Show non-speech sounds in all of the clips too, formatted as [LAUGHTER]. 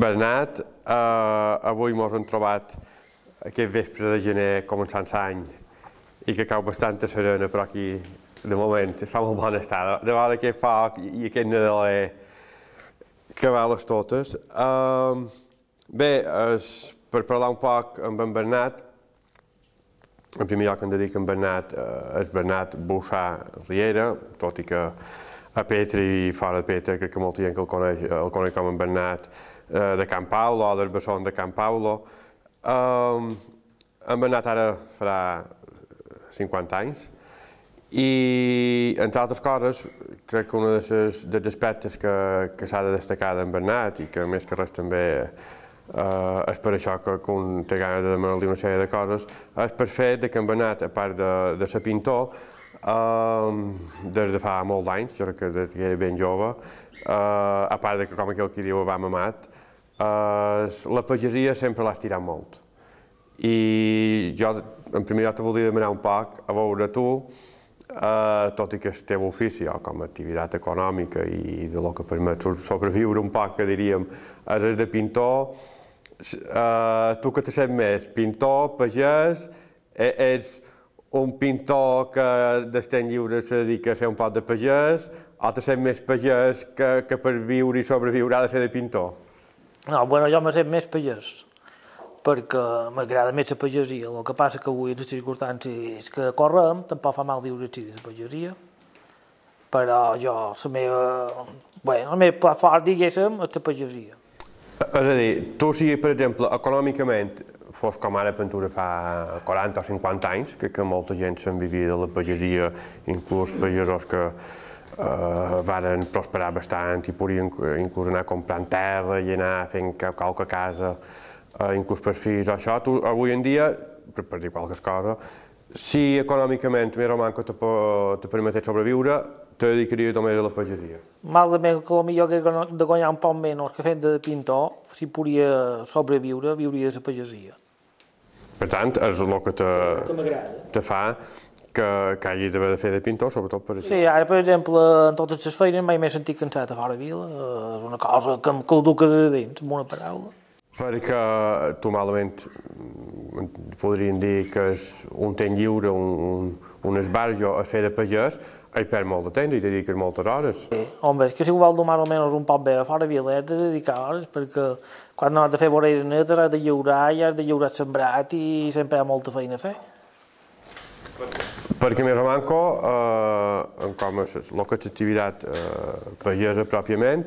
Bernat, eh, avui mos hem trobat aquest vespre de gener començant l'any i que cau bastanta serena, però aquí de moment fa molt bona estar, De veure aquest foc i aquest Nadalè que va les totes. Eh, bé, es, per parlar un poc amb en Bernat, en primer lloc hem de dir que en Bernat eh, és Bernat Bussà Riera, tot i que a Petra i fora de Petra, crec que molta gent que el coneix, el coneix com en Bernat, Eh, de Can Paulo o del Besson de Can Paulo. Um, hem anat ara farà 50 anys i, entre altres coses, crec que un dels, de aspectes que, que s'ha de destacar d'en Bernat i que més que res també eh, és per això que, que un té ganes de demanar-li una sèrie de coses, és per de que en Bernat, a part de, de ser pintor, eh, des de fa molts anys, jo crec que que era ben jove, eh, a part de que, com aquell que diu, va mamat, Eh, la pagesia sempre l'has tirat molt. I jo, en primer lloc, et volia demanar un poc, a veure tu, eh, tot i que el teu ofici, o com a activitat econòmica i de lo que permet sobreviure un poc, que diríem, és el de pintor, eh, tu que te sent més, pintor, pagès, eh, ets un pintor que d'estem lliure se dedica a fer un poc de pagès, o te sent més pagès que, que per viure i sobreviure ha de fer de pintor? No, bueno, jo me sent més pagès, perquè m'agrada més la pagesia. El que passa que avui, les circumstàncies que correm, tampoc fa mal viure així de la pagesia. Però jo, la meva... Bueno, el meu pla fort, diguéssim, és la pagesia. És a dir, tu si, per exemple, econòmicament fos com ara pintura fa 40 o 50 anys, que, que molta gent se'n vivia de la pagesia, inclús pagesos que, eh, varen prosperar bastant i podien inclús anar comprant terra i anar fent qualque casa, eh, inclús per fills o això. Tu, avui en dia, per, per dir qualque cosa, si econòmicament més o manco te, te permetés sobreviure, te dedicaria només a la pagesia. Malament, que potser que de guanyar un poc menys que fent de pintor, si podia sobreviure, viuria de la pagesia. Per tant, és el que te, que te fa que, que hagi d'haver de fer de pintor, sobretot per això. Sí, ara, per exemple, en totes les feines mai més sentit cansat a fora vila. Eh, és una cosa que em calduca de dins, amb una paraula. Perquè tu malament mm, podríem dir que és un temps lliure, un, un, un esbarjo a fer de pagès, hi perd molt de temps, i dediques moltes hores. Sí, home, és que si ho vol domar almenys un poc bé a fora vila, has de dedicar hores, perquè quan no has de fer voreres netes, has de lliurar i has de lliurar sembrat i sempre hi ha molta feina a fer. Perquè més o manco, eh, com és la activitat eh, pagesa pròpiament,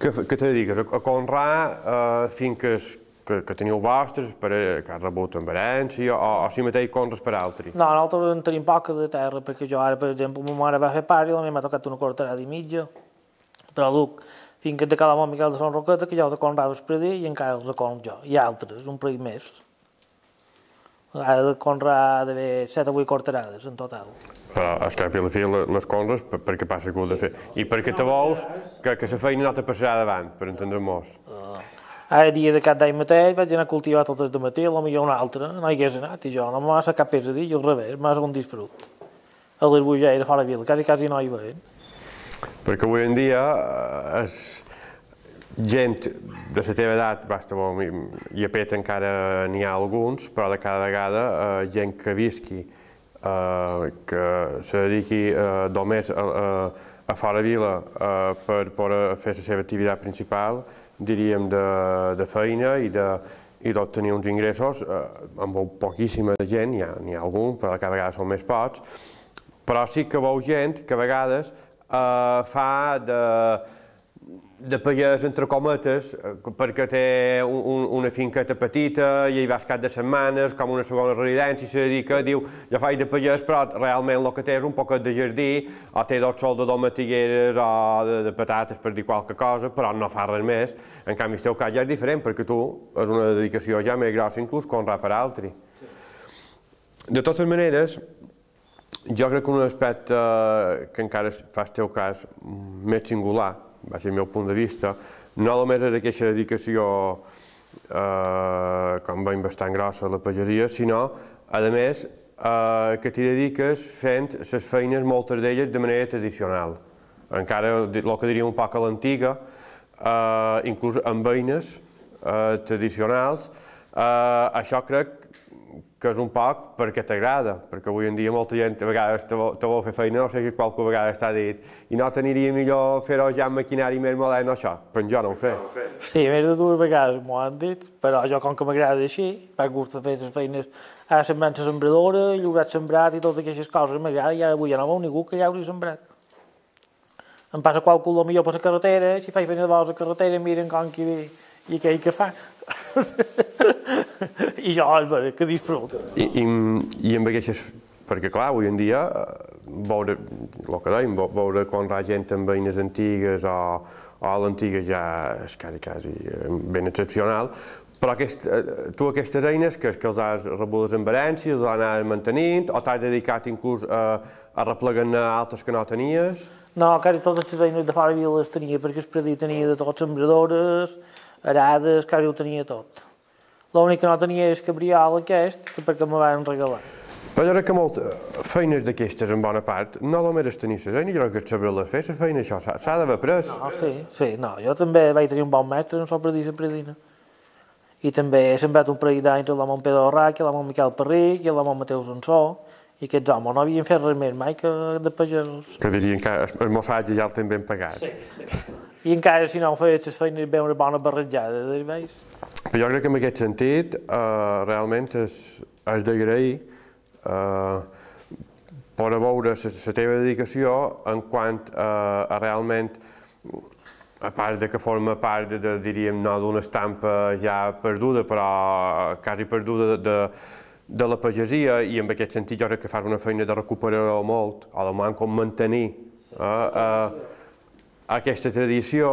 que, que te dediques a, a conrar eh, finques que, que teniu vostres, per, eh, que has rebut en València, o, o si mateix conres per altri? No, nosaltres en tenim poca de terra, perquè jo ara, per exemple, ma mare va fer part i la meva m'ha tocat una cortarada i mitja, però duc finques de Calamó Miquel de Son Roqueta, que ja els conrava el predí i encara els conc jo, i altres, un parell més ha de conrar d'haver 7 o 8 corterades en total. Però és que a la fi les coses per, què passa que ho de fer. I per te vols que, que la feina no te passarà davant, per entendre-nos? Uh, ah. ara dia de cap d'any mateix vaig anar a cultivar tot el matí, la millor una altra, no hi hagués anat, i jo no m'ha passat cap dir, i al revés, m'ha un disfrut. A les Bugeres, fora de vila, quasi, quasi no hi veien. Perquè avui en dia Es eh, gent de la teva edat, basta, bon, i a Pet encara n'hi ha alguns, però de cada vegada eh, gent que visqui, eh, que se dediqui eh, només a, a, a fora vila eh, per poder eh, fer la seva activitat principal, diríem de, de feina i de, i d'obtenir uns ingressos eh, amb poquíssima gent, n'hi ha, ha algun, però cada vegada són més pocs, però sí que veu gent que a vegades eh, fa de, de pagès entre cometes, eh, perquè té un, una finqueta petita i hi va cap de setmanes, com una segona residència, i se dedica, diu, jo faig de pagès, però realment el que té és un poquet de jardí, o té dos sols de domatigueres o de, de patates per dir qualque cosa, però no fa res més. En canvi, el teu cas ja és diferent, perquè tu és una dedicació ja més grossa, inclús honrar per altri. De totes maneres, jo crec que un aspecte eh, que encara fa el teu cas més singular, va ser el meu punt de vista, no només és aquesta dedicació eh, com veiem bastant grossa la pagesia, sinó, a més, eh, que t'hi dediques fent les feines, moltes d'elles, de manera tradicional. Encara el que diria un poc a l'antiga, eh, inclús amb eines eh, tradicionals, eh, això crec que és un poc perquè t'agrada, perquè avui en dia molta gent a vegades te vol, te vol fer feina, no sé que qualque vegada està dit i no t'aniria millor fer-ho ja amb maquinari més modern o això, però doncs jo no ho sé. Sí, més de dues vegades m'ho han dit, però jo com que m'agrada així, per gust de fer les feines a la semblança sembradora, llogat sembrat i totes aquestes coses, m'agrada i ara avui ja no veu ningú que hauria sembrat. Em passa qualcú millor per la carretera, si faig feina de vols a la carretera miren com que ve i aquell que fa. [LAUGHS] I jo, espera, que disfruto. I, i, i envelleixes perquè clar, avui en dia, eh, veure, el que dèiem, veure quan ha gent amb veïnes antigues o, o l'antiga ja és quasi, quasi eh, ben excepcional, però aquest, eh, tu aquestes eines que, que els has rebudes en herència, les has anat mantenint, o t'has dedicat inclús a, a replegar-ne altres que no tenies? No, quasi totes les eines de fora les tenia, perquè es perdia tenia de tot, sembradores, arades, quasi ho tenia tot. L'únic que no tenia és cabriol aquest, que perquè me van regalar. Però jo crec que moltes feines d'aquestes, en bona part, no només és tenir la feina, jo crec que et saber-la fer, la feina, això s'ha d'haver pres. No, sí, sí, no. Jo també vaig tenir un bon mestre per dir i Predina. I també he sembrat un parell d'anys a l'home Pedro Arrac, a l'home Miquel Perric, a l'home Mateu Sansó, i aquests homes no havien fet res més mai que de pagesos. Que dirien que el mossatge ja el tenen ben pagat. Sí i encara si no ho feia, es feia bé una bona barrejada de veïs. Però jo crec que en aquest sentit eh, realment és, és d'agrair eh, poder veure la teva dedicació en quant a, eh, a realment a part de que forma part de, de diríem, no d'una estampa ja perduda, però eh, quasi perduda de, de, de la pagesia, i en aquest sentit jo crec que fas una feina de recuperar-ho molt, o de com mantenir. Sí, eh, eh, aquesta tradició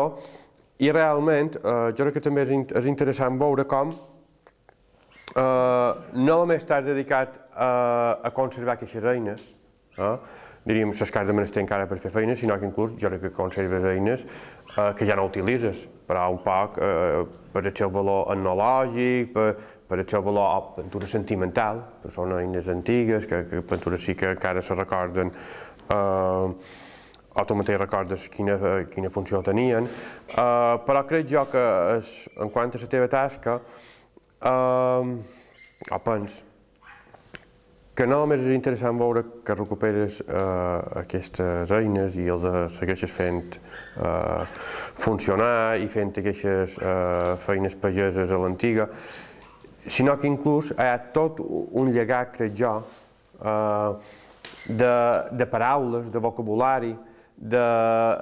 i realment eh, jo crec que també és, in és interessant veure com eh, no només estàs dedicat a, eh, a conservar aquestes eines, eh, diríem, les que de menester encara per fer feines, sinó que inclús jo crec que conserves eines eh, que ja no utilitzes, però un poc eh, per el seu valor etnològic, per, per el seu valor a oh, pintura sentimental, que són eines antigues, que, que pintures sí que encara se recorden eh, Actualment mateix recordes quina, quina funció tenien, eh, però crec jo que es, en quant a la teva tasca, eh, o pens, que no només és interessant veure que recuperes eh, aquestes eines i els segueixes fent eh, funcionar i fent aquestes eh, feines pageses a l'antiga, sinó que inclús hi ha tot un llegat, crec jo, eh, de, de paraules, de vocabulari, de,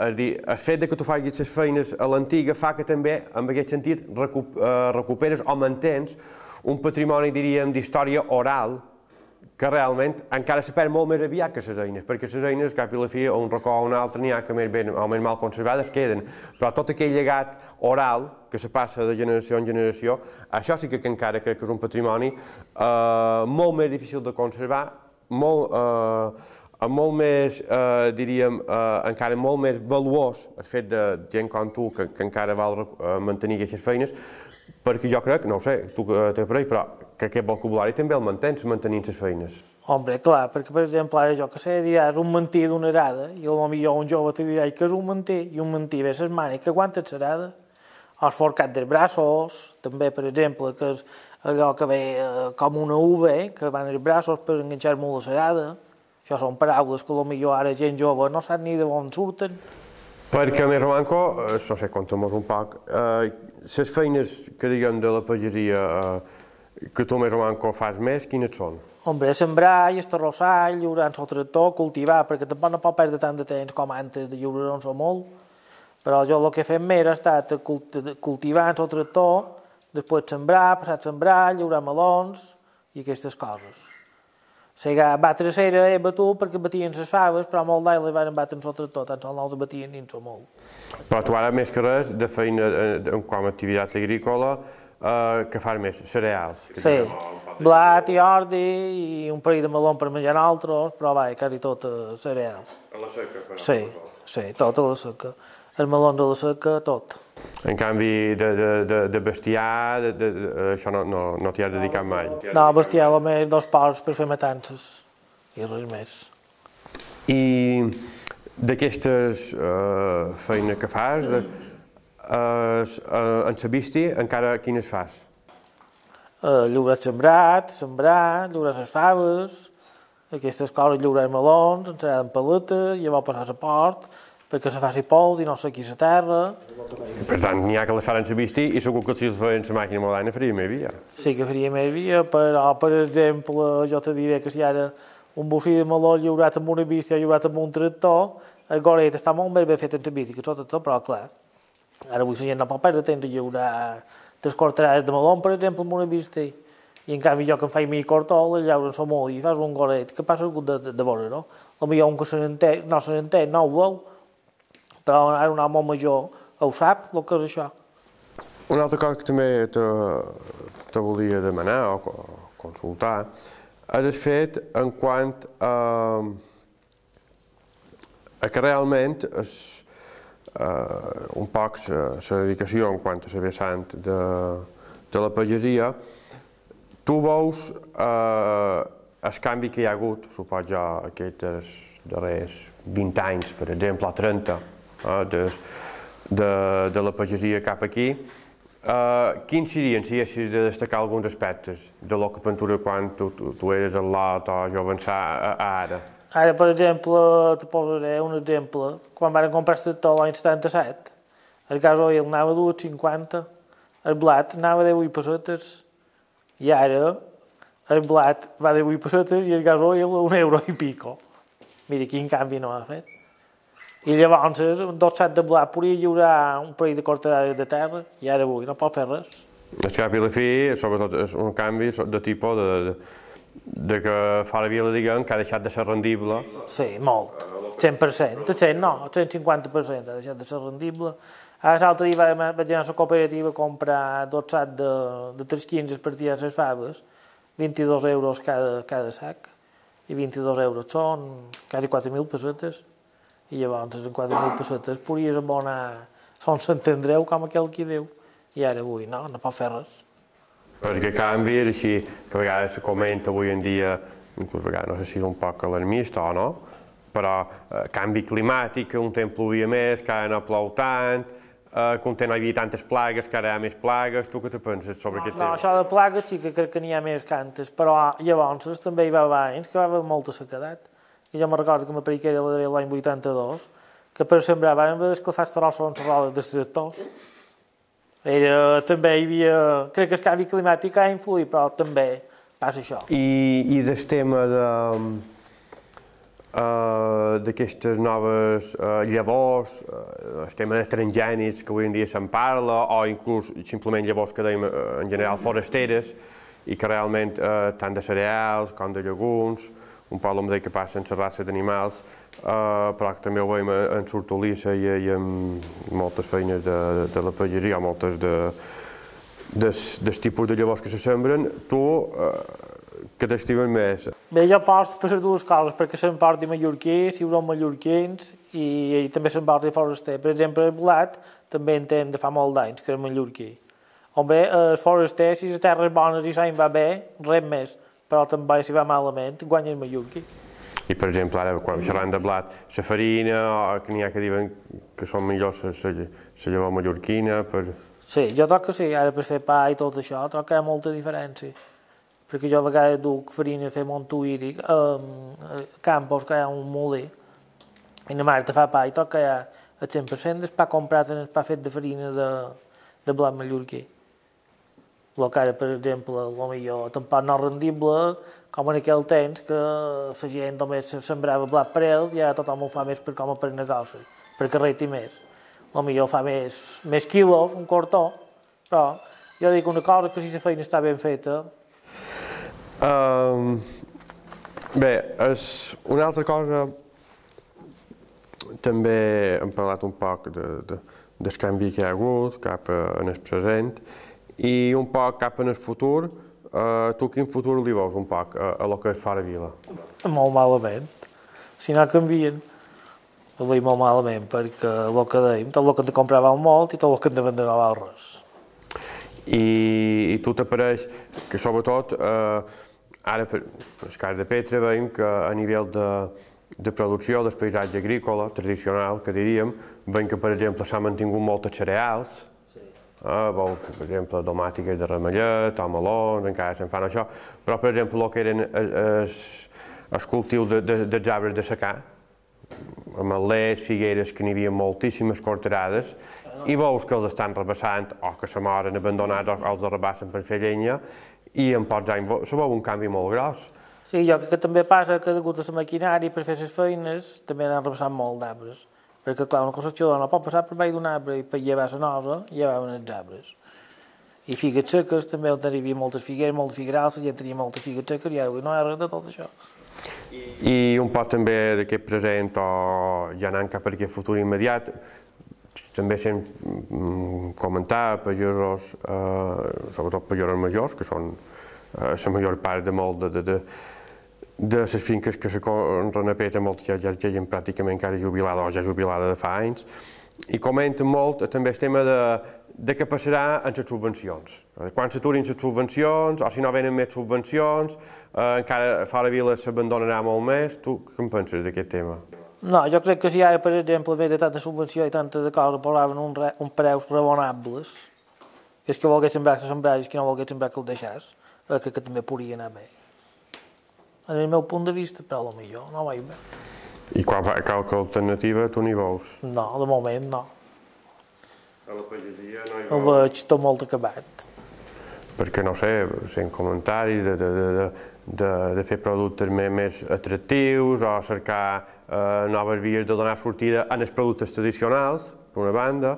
és dir, el fet de que tu facis les feines a l'antiga fa que també, en aquest sentit, eh, recuperes o mantens un patrimoni, diríem, d'història oral que realment encara se perd molt més aviat que les eines, perquè les eines, cap i la fi, o un racó o un altre, n'hi ha que més ben o més mal conservades queden. Però tot aquell llegat oral que se passa de generació en generació, això sí que encara crec que és un patrimoni eh, molt més difícil de conservar, molt, eh, molt més, eh, diríem, eh, encara molt més valuós el fet de gent com tu que, que encara val eh, mantenir aquestes feines, perquè jo crec, no ho sé, tu eh, que t'he aprés, però que aquest vocabulari també el mantens mantenint les feines. Hombre, clar, perquè per exemple ara jo que sé diràs un mentir d'una arada i millor un jove te dirà que és un mentir i un mentir ve ses manes que aguanta l'arada els forcat dels braços, també, per exemple, que és allò que ve eh, com una UV, eh, que van els braços per enganxar-me la serada, això són paraules que potser ara gent jove no sap ni de on surten. Perquè a més, Romanco, no sé, compta-nos un poc, eh, les eh, feines que diguem de la pageria eh, que tu, més Romanco, fas més, quines són? Hombre, sembrar, estarrossar, lliurar el tractor, cultivar, perquè tampoc no pot perdre tant de temps com antes de lliurar-nos molt. Però jo el que fem ha estat cultivar el tractor, després sembrar, passar a sembrar, lliurar melons i aquestes coses. O sigui, batre era he batut perquè batien les faves, però molt d'aigua li van batre nosaltres tot, no els batien ni ens molt. Però tu ara més que res de feina eh, com a activitat agrícola, eh, que fan més cereals. Sí, blat i ordi i un parell de melon per menjar altres, però va, quasi tot eh, cereals. A la seca? Per sí, sí, tot a la seca el melón de la seca, tot. En canvi, de, de, de, de bestiar, de, de, de, això no, no, no t'hi has dedicat mai? No, bestiar més dos porcs per fer matances i res més. I d'aquestes uh, feines que fas, de, uh, uh, en Sabisti encara quines fas? Uh, lliurar sembrat, sembrar, lliurar les faves, aquestes coses, lliurar melons, ensenyar en paleta, llavors passar a port, perquè se faci pols i no s'aquís a terra. Per tant, n'hi ha que les faran servir i segur que si les faran la màquina moderna faria més via. Sí que faria més via, però per exemple, jo te diré que si ara un bufí de meló lliurat amb una vista lliurat amb un tractor, el goret està molt més ben fet en la bici que tot, tot, però clar, ara avui la gent no pot perdre temps de lliurar tres cortarades de meló, per exemple, amb una vista. I en canvi jo que em faig mi cortol, les llauren són molt i fas un goret que passa de, de, de vora, no? Potser un que se n'entén, no se n'entén, no ho veu, però ara un home major ho sap, el que és això. Una altra cosa que també te, te volia demanar o consultar és el fet en quant a, a que realment és, uh, eh, un poc la dedicació en quant a la vessant de, de la pagesia, tu veus eh, el canvi que hi ha hagut, suposo jo, aquests darrers 20 anys, per exemple, o 30, eh, de, de, de la pagesia cap aquí. Uh, ah, quins serien, si haguessis de destacar alguns aspectes de lo que pintura quan tu, tu, tu eres al lot o jo avançar ara? Ara, per exemple, te posaré un exemple. Quan van comprar el tractor l'any 77, el cas el anava a 50, el blat anava a 18 pessetes, i ara el blat va a 18 pessetes i el gasoil a un euro i pico. Mira, quin canvi no ha fet. I llavors és un set de blat, podria lliurar un parell de cortadades de terra, i ara avui no pot fer res. El cap i la fi, sobretot, és un canvi de tipus de, de, de que fa la vila, diguem, que ha deixat de ser rendible. Sí, molt. 100%, 100 no, 150% ha deixat de ser rendible. A l'altre dia vaig, anar a la cooperativa a comprar sacs de, de 315 per tirar les faves, 22 euros cada, cada sac, i 22 euros són quasi 4.000 pessetes i llavors en 4.000 pessetes podies abonar, són s'entendreu com aquell qui deu. i ara avui no, no pot fer res. que canvi és així, que a vegades se comenta avui en dia, no sé si és un poc alarmista o no, però eh, canvi climàtic, un temps plovia més, que ara no plou tant, eh, que un temps no hi havia tantes plagues, que ara hi ha més plagues, tu què te penses sobre no, aquest tema? No, això de plagues sí que crec que n'hi ha més cantes, però llavors també hi va haver anys que va haver molta sequedat que jo me'n recordo que me periquera la l'any 82, que per sembrar van haver d'esclafar torals segons la roda dels tractors. Era, també hi havia... Crec que el canvi climàtic ha influït, però també passa això. I, i del tema de uh, d'aquestes noves uh, llavors, uh, el tema dels transgènics que avui en dia se'n parla, o inclús simplement llavors que dèiem en general forasteres, i que realment uh, tant de cereals com de llegums, un poble amb que passa amb les races d'animals, eh, però també ho veiem en Sortolissa i, en moltes feines de, de la pagesia, moltes de, des, des tipus de llavors que se sembren, tu eh, que t'estimen més? Bé, jo pots per les dues coses, perquè se'n porti mallorquí, si haurà mallorquins, i, i també se'n porti foraster. Per exemple, el blat també en tenen de fa molt d'anys, que és mallorquí. O bé, eh, el foraster, si les terres bones i s'any va bé, res més però també si va malament guanya el Mallorca. I, per exemple, ara, quan xerrem de blat, la farina, que n'hi ha que diuen que són millors la llavor mallorquina, per... Sí, jo troc que sí, ara per fer pa i tot això, troc que hi ha molta diferència. Perquè jo a vegades duc farina a fer montuíric, a eh, Campos, que hi ha un molí, i la te fa pa i troc que hi ha el 100% del pa comprat en el pa fet de farina de, de blat mallorquí col·locar, per exemple, el millor tampoc no rendible, com en aquell temps que la gent només sembrava blat per ell, ja tothom ho fa més per com per negoci, perquè reti més. El millor fa més, més quilos, un cortó, però jo dic una cosa, que si la feina està ben feta... Um, bé, és una altra cosa... També hem parlat un poc de, de, del canvi que hi ha hagut cap a, en el present i un poc cap en el futur, eh, tu quin futur li veus un poc a, eh, a lo que fa la vila? Molt malament. Si no canvien, ho veig molt malament perquè el que dèiem, tot el que comprar val molt i tot el que no val res. I, i tu t'apareix que sobretot eh, ara per les cares de Petra veiem que a nivell de, de producció del paisatge agrícola tradicional, que diríem, veiem que per exemple s'ha mantingut moltes cereals, eh, ah, veu per exemple, domàtiques de remellet, o melons, encara se'n fan això, però, per exemple, el que eren els, eh, eh, els cultius de, de, dels arbres de secà, les figueres, que n'hi havia moltíssimes corterades, i veus que els estan rebassant, o que se moren abandonats, o els rebassen per fer llenya, i en pocs anys se veu un canvi molt gros. Sí, jo crec que també passa que degut a la maquinària per fer les feines també n'han rebassat molt d'arbres perquè clar, una concepció no pot passar per baix d'un arbre i per llevar la nosa, llevaven els arbres. I figues seques, també on hi havia moltes figueres, molts figurals, la gent tenia moltes figues seques, i ara no hi ha res de tot això. I un poc també d'aquest present o ja anant cap a aquest futur immediat, també sent mm, comentat pagesos, eh, sobretot pagesos majors, que són eh, la major part de molt de, de, de, de les finques que a Renapeta molt ja, ja ja deien pràcticament encara jubilada o ja jubilada de fa anys, i comenta molt també el tema de, de què passarà amb les subvencions. Quan s'aturin les subvencions, o si no venen més subvencions, eh, encara la Vila s'abandonarà molt més. Tu què en penses d'aquest tema? No, jo crec que si ara, per exemple, ve de tanta subvenció i tanta de cosa, posaven un, re, un preus raonables, que és que volgués sembrar que sembraves, que no volgués sembrar que ho deixàs, eh, crec que també podria anar bé en el meu punt de vista, però millor no vaig bé. I quan cal calca alternativa, tu n'hi veus? No, de moment no. A la pagesia no hi veus? El veig tot molt acabat. Perquè, no sé, sent comentaris de, de, de, de, de fer productes més, més atractius o cercar eh, noves vies de donar sortida en els productes tradicionals, per una banda,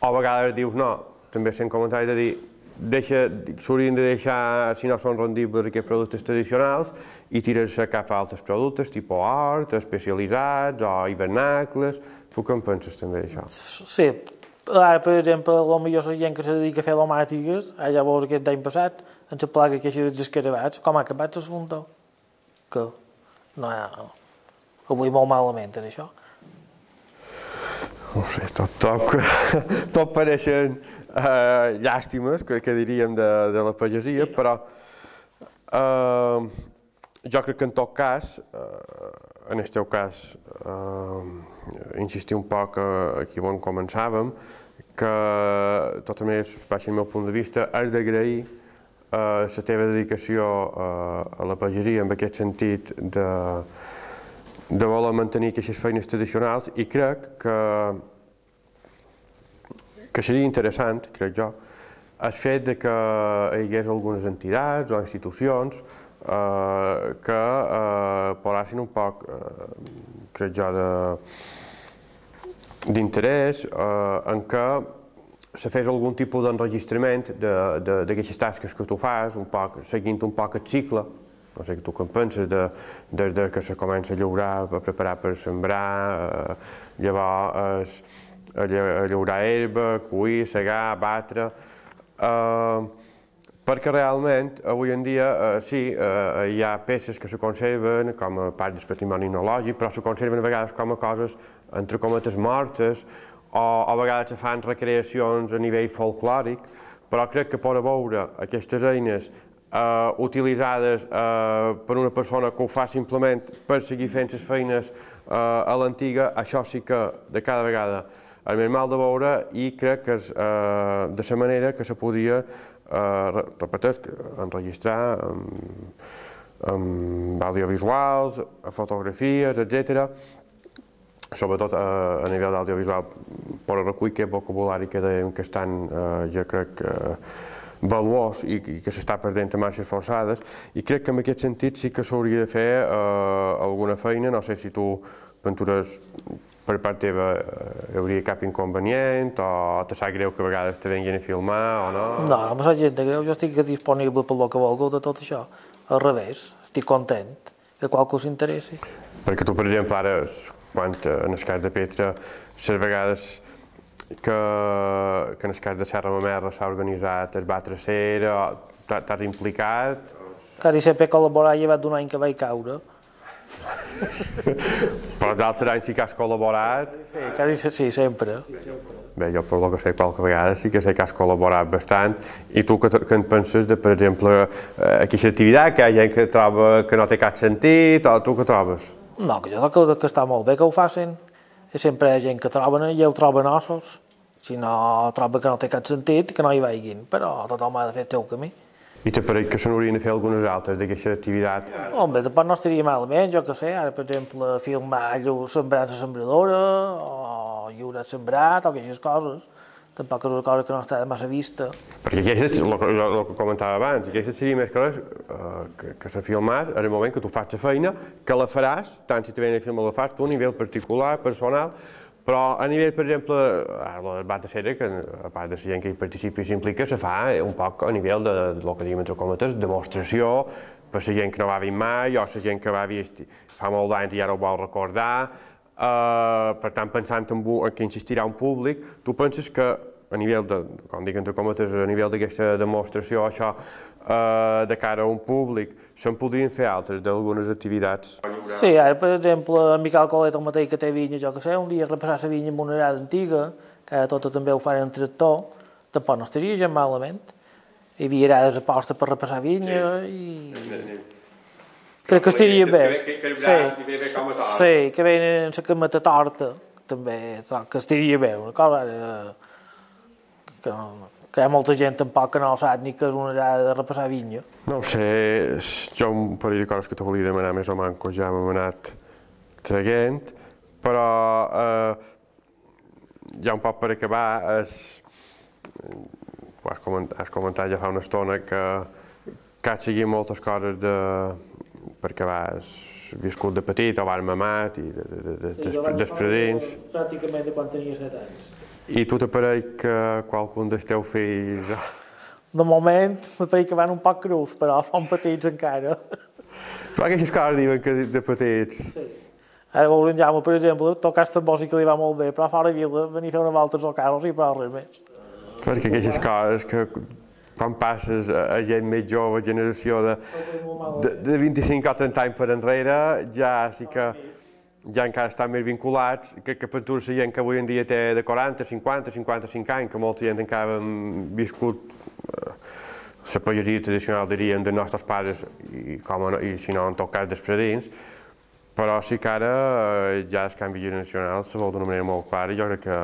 o a vegades dius, no, també sent comentaris de dir, deixa, s'haurien de deixar, si no són rendibles, aquests productes tradicionals i tirar-se cap a altres productes, tipus hort, especialitzats o hivernacles. Tu què en penses també d'això? Sí, ara, per exemple, el millor la gent que se dedica a fer lomàtiques, ah, llavors aquest any passat, en la plaga que ha dels escarabats, com ha acabat l'assumpte? Que no, no, no. Ho vull molt malament, en això. No sé, tot, tot, [LAUGHS] tot pareixen eh, llàstimes que, que diríem de, de la pagesia, sí. però eh, jo crec que en tot cas, eh, en el teu cas, eh, insistir un poc eh, aquí on començàvem, que tot a més, ser el meu punt de vista, has d'agrair eh, la eh, teva dedicació eh, a la pagesia en aquest sentit de, de voler mantenir aquestes feines tradicionals i crec que que seria interessant, crec jo, el fet de que hi hagués algunes entitats o institucions eh, que eh, posessin un poc, eh, crec jo, d'interès eh, en que se fes algun tipus d'enregistrament d'aquestes de, de, tasques que tu fas, un poc, seguint un poc el cicle, no sé tu què en penses, de, des de que se comença a llaurar, a preparar per sembrar, eh, llavors... Eh, llaurar herba, cuir, segar, batre... Eh, perquè realment avui en dia eh, sí, eh, hi ha peces que se conserven com a eh, part del patrimoni enològic, però se conserven a vegades com a coses entre cometes mortes o, a vegades se fan recreacions a nivell folclòric, però crec que a veure aquestes eines eh, utilitzades eh, per una persona que ho fa simplement per seguir fent les feines eh, a l'antiga, això sí que de cada vegada el més mal de veure i crec que és eh, de la manera que se podia, eh, enregistrar amb, amb audiovisuals, fotografies, etc sobretot eh, a nivell d'audiovisual, però recull que vocabulari que dèiem que estan, eh, jo crec, valuós i, que s'està perdent a marxes forçades, i crec que en aquest sentit sí que s'hauria de fer eh, alguna feina, no sé si tu Ventures, per part teva, eh, hi hauria cap inconvenient o te sap greu que a vegades te venguin a filmar o no? No, no me sap gent de greu, jo estic disponible pel que vulgueu de tot això. Al revés, estic content que qualcú s'interessi. Perquè tu, per exemple, ara, quan, en el cas de Petra, les vegades que, que en el cas de Serra Mamerra s'ha organitzat el Batracera, t'has implicat? Quasi sempre col·laborar llevat d'un any que vaig caure. [LAUGHS] Però altres anys sí que has col·laborat? Sí, quasi, sí sempre. Bé, jo per lo que sé qualque vegada sí que sé que has col·laborat bastant i tu què, que en penses de, per exemple, aquesta eh, activitat que hi ha gent que troba que no té cap sentit o tu què trobes? No, que jo crec que, que està molt bé que ho facin. I sempre hi ha gent que troben i ho troben ossos. Si no troba que no té cap sentit, que no hi vagin, però tothom ha de fer el teu camí. I t'apareix que se n'haurien de fer algunes altres d'aquesta activitat? Home, tampoc no estaria malament, jo que sé, ara per exemple filmar sembrant la sembradora o lliure sembrat o aquestes coses tampoc és una cosa que no està de massa vista. Perquè aquestes, el que, que comentava abans, aquestes seria més que res eh, que, que s'ha filmat en el moment que tu fas la feina, que la faràs, tant si te venen a filmar la fas tu a nivell particular, personal, però a nivell, per exemple, la batacera, que a part de la gent que hi participa i s'implica, se fa eh, un poc a nivell de, de lo que diguem entre cometes, demostració, per la gent que no va vint mai o la gent que va vist fa molt d'anys i ara ho vol recordar. Uh, per tant, pensant en, en què insistirà un públic, tu penses que a nivell de, com dic entre cometes, a nivell d'aquesta demostració, això, uh, de cara a un públic, Se'n podrien fer altres, d'algunes activitats. Sí, ara, per exemple, en Miquel Colet, el mateix que té vinya, jo que sé, un dia repassar la vinya amb una arada antiga, que ara tota també ho fan en tractor, tampoc no estaria gent malament. Hi havia arades aposta per repassar vinya sí. i... Crec que estaria bé. Que, que, que sí, bé com a sí, que venen la de torta, també, que estaria bé, una cosa ara, que no, que hi ha molta gent tampoc que no sap ni que és una arada de repassar vinya. No sé, jo un parell de coses que t'ho volia demanar més o manco ja m'hem anat traient, però eh, ja un poc per acabar, és, ho has comentat, has comentat ja fa una estona que, que has seguit moltes coses de, perquè vas viscut de petit o vas mamat i de, de, de, de, sí, despre dins. Pràcticament de quan tenia 7 anys. I tu t'apareix que qualcun dels teus fills... De moment, m'apareix que van un poc crus, però són petits encara. Tu aquestes coses diuen que de petits... Sí. Ara veure en Jaume, per exemple, tocar aquesta música li va molt bé, però a fora vila venir a fer una volta al Carlos i però res més. Perquè aquestes coses que quan passes a gent més jove, generació de, de, de 25 o 30 anys per enrere, ja sí que ja encara estan més vinculats, que, que per tu la gent que avui en dia té de 40, 50, 55 anys, que molta gent encara hem viscut eh, la pagesia tradicional, diríem, dels nostres pares, i, com, i si no, en tot cas, després dins, però sí que ara eh, ja el canvi generacional se vol d'una manera molt clara jo crec que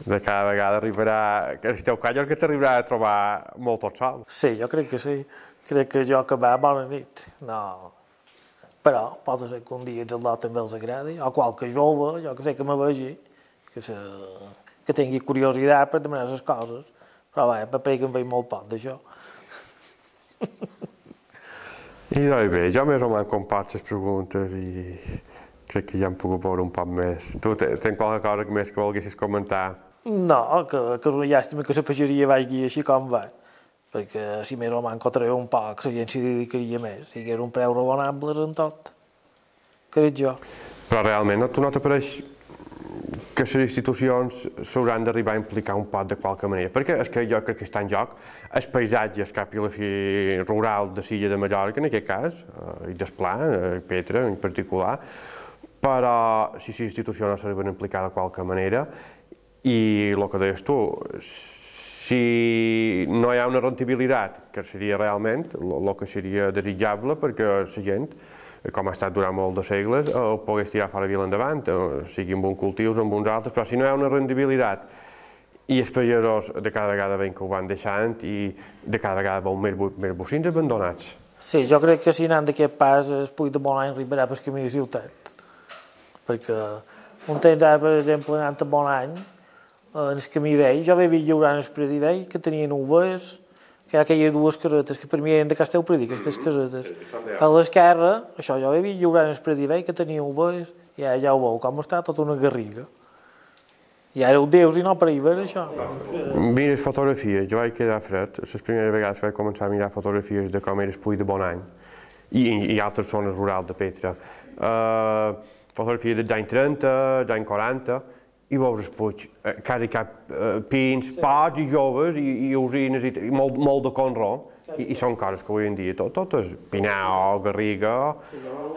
de cada vegada arribarà, que el teu cas jo crec que t'arribarà a trobar molt tot sol. Sí, jo crec que sí. Crec que jo acabar bona nit. No, però pot ser que un dia els al·lot també els agradi, o qualque jove, jo que sé que me vegi, que, se, que tingui curiositat per demanar les coses, però vaja, paper que em veig molt poc d'això. [LAUGHS] I doncs bé, jo més o menys comparto les preguntes i crec que ja hem pogut veure un poc més. Tu tens qualque cosa més que volguessis comentar? No, que, que és una llàstima que la pagaria vagi així com va perquè si més o manco treu un poc, la gent s'hi dedicaria més. Si hi un preu raonable en tot, crec jo. Però realment, tu no t'apareix que les institucions s'hauran d'arribar a implicar un pot de qualque manera, perquè és que jo crec que està en joc els paisatges cap i la fi rural de Silla de Mallorca, en aquest cas, eh, i d'Esplà, eh, Petra en particular, però si les institucions no s'arriben a implicar de qualque manera, i el que deies tu, si no hi ha una rentabilitat, que seria realment el que seria desitjable perquè la gent, com ha estat durant molts de segles, eh, ho pogués tirar fora vila endavant, eh, sigui amb uns cultius o amb uns altres, però si no hi ha una rentabilitat i els pagesos de cada vegada ven que ho van deixant i de cada vegada veuen més, més bocins abandonats. Sí, jo crec que si anant d'aquest pas es pugui de molt any arribarà pel camí de ciutat, perquè un temps ara, per exemple, anant de bon any, en el camí vell. Jo havia vist lliurant el predi vell, que tenien uves, que hi ha aquelles dues casetes, que per mi eren de Castell Predi, aquestes mm-hmm. casetes. A l'esquerra, això, jo havia vist lliurant el predi vell, que tenia uves, i ja, ja ho veu, com està tota una garriga. I ara ho dius i no per ahir, això? Mira fotografies, jo vaig quedar fred. Les primeres vegades vaig començar a mirar fotografies de com era el de de Bonany i, i altres zones rurals de Petra. Uh, fotografies de anys 30, de anys 40, i veure el Puig, eh, quasi cap eh, pins, sí. i joves, i, i usines, i, i molt, molt de conro. i, i són coses que avui en dia tot, tot és Pinau, Garriga...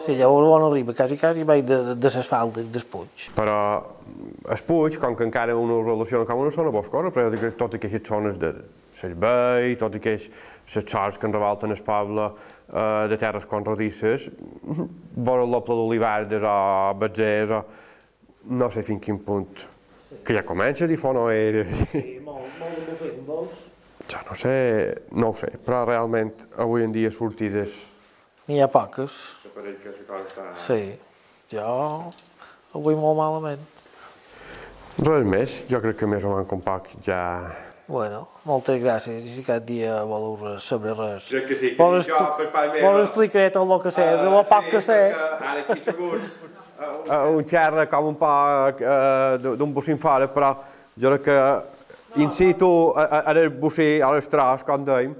Sí, llavors on arriba, quasi quasi vaig de, de, de les del Puig. Però mm, es Puig, com que encara una relaciona com una zona boscosa, però tot aquestes zones de Servei, tot aquests aquestes sors que enrevolten el poble eh, de terres conradisses, mm, vora l'Opla d'olivardes o batzers o no sé fins quin punt, que ja comença a fono era... Sí, molt, molt molt, Ja no sé, no ho sé, però realment avui en dia sortides... N'hi ha poques. Que Sí, jo avui molt malament. Res més, jo crec que més o menys poc ja... Bueno, moltes gràcies, i si cada dia voleu saber res. Crec que sí, que jo, per part meva... Vos explicaré tot el que sé, uh, de la poc sí, que sé. Ara aquí segurs eh, un xerra com un poc eh, d'un en fora, però jo crec que in situ a, a, a bocí, a les tros, com dèiem,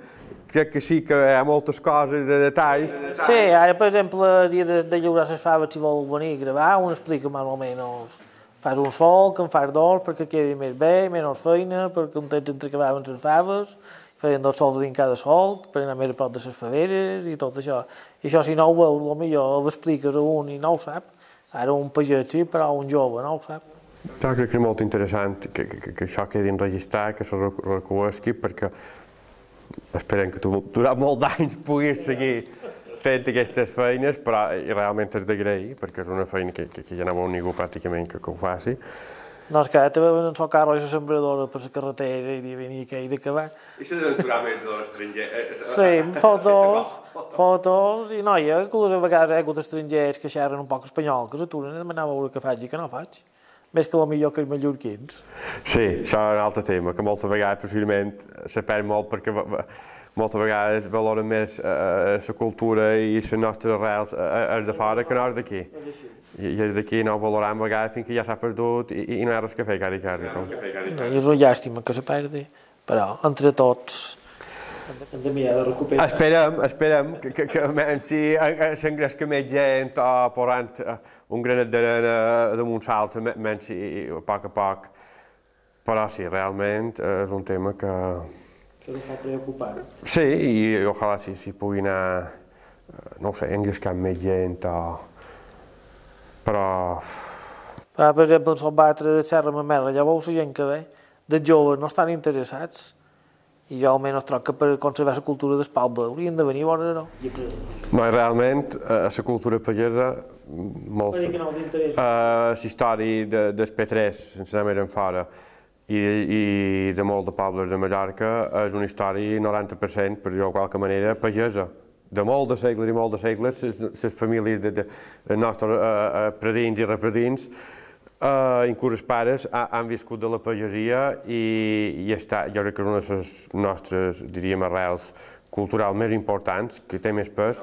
crec que sí que hi ha moltes coses de detalls. Sí, ara, per exemple, el dia de, de lliurar les faves, si vol venir a gravar, un explica més o menys. Fas un sol, que en fas dos, perquè quedi més bé, menys feina, perquè un temps entre acabaven les faves, feien dos sols dins cada sol, per anar més a prop de les faveres i tot això. I això, si no ho veus, potser ho expliques a un i no ho saps, era un pagesí però un jove, no ho sap? Jo crec que és molt interessant que, que, que això quedi enregistrat, que se recuesqui, perquè esperem que tu durant molts anys puguis seguir fent aquestes feines, però eh, realment és greu, perquè és una feina que, que, que ja no vol ningú pràcticament que, que ho faci. No, és que ara també venen son carro i la sembradora per la carretera i dir venir aquí de d'acabar. I s'ha d'aventurar més de l'estranger. Eh? Sí, [LAUGHS] [LAUGHS] fotos, fotos, i noia, que a vegades he hagut estrangers que xerren un poc espanyol, que s'aturen i demanava a veure què faig i que no faig més que millor que els mallorquins. Sí, això és un altre tema, que moltes vegades possiblement se perd molt perquè Monte valoriza a, a, sua cultura e os nossos arrelos da fora que nós daqui. E, e daqui não valoramos a fins que ja s'ha perdut i, i no era os café que Ricardo. Então. És una llàstima que se perdi, però entre tots hem de mirar de recuperar. Esperem, esperem que, que, que comenci a s'engresca més gent o posant un granet d'arena damunt l'altre, menys a poc a poc. Però sí, realment és un tema que que us està preocupant. Sí, i ojalà si, si pugui anar, eh, no ho sé, engrescant més gent o... Però... Ara, ah, per exemple, se'n va a de Serra Mamela, ja veu la gent que ve, de joves no estan interessats, i jo almenys troc que per conservar la cultura del poble haurien de venir a veure no? No, realment, a eh, la cultura pagesa, molt... Per que no els interessa. Uh, la història de, del P3, sense anar més en fora, i, i de molt de pobles de Mallorca és una història 90%, per dir-ho qualque manera, pagesa. De molt de segles i molt de segles, les famílies de, de, de nostres uh, eh, eh, predins i repredins, eh, inclús els pares, ha, han viscut de la pagesia i, i està, jo crec que és una de les nostres, diríem, arrels culturals més importants, que té més pes.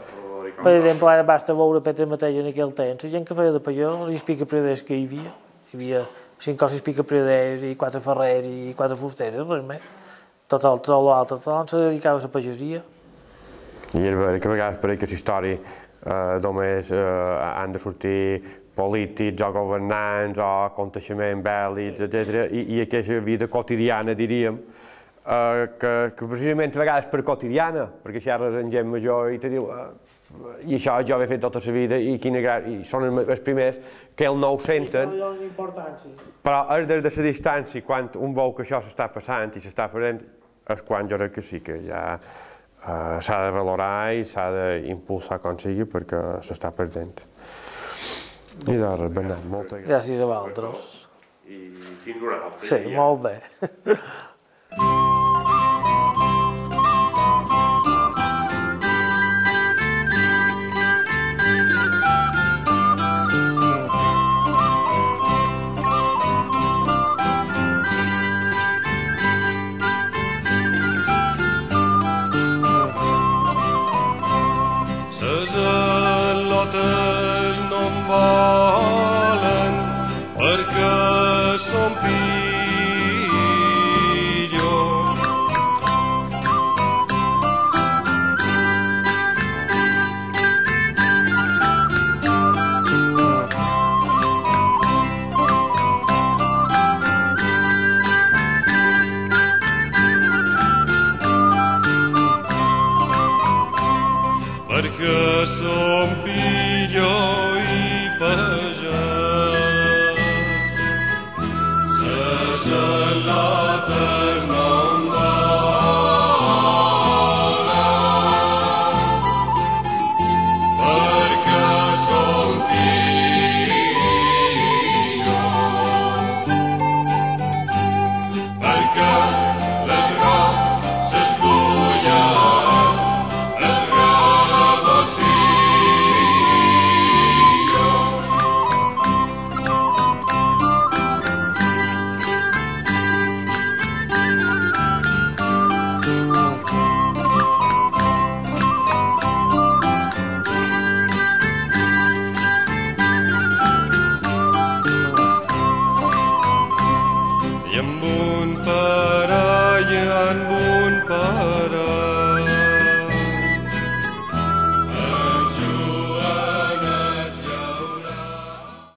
Per exemple, ara basta veure Petra Mateix en aquell temps, la gent que feia de pagès, els explica preders que hi havia. Hi havia cinc o sis picapreders i quatre ferrers i quatre fusteres, res més. Tot el tot l'altre, tot l'altre se dedicava a la pagesia. I és veritat que a vegades per que història eh, només eh, han de sortir polítics o governants o aconteixement bèl·lics, etc. I, i aquesta vida quotidiana, diríem, eh, que, que precisament a vegades per quotidiana, perquè xerres amb gent major i te diu eh, i això jo ho he fet tota la vida i, quina, gran, i són els primers que el nou senten. Però és des de la distància, quan un veu que això s'està passant i s'està fent és quan jo crec que sí, que ja eh, s'ha de valorar i s'ha d'impulsar com sigui perquè s'està perdent. I de res, Bernat, moltes gràcies. Gràcies a vosaltres. I fins una altra. Sí, molt bé.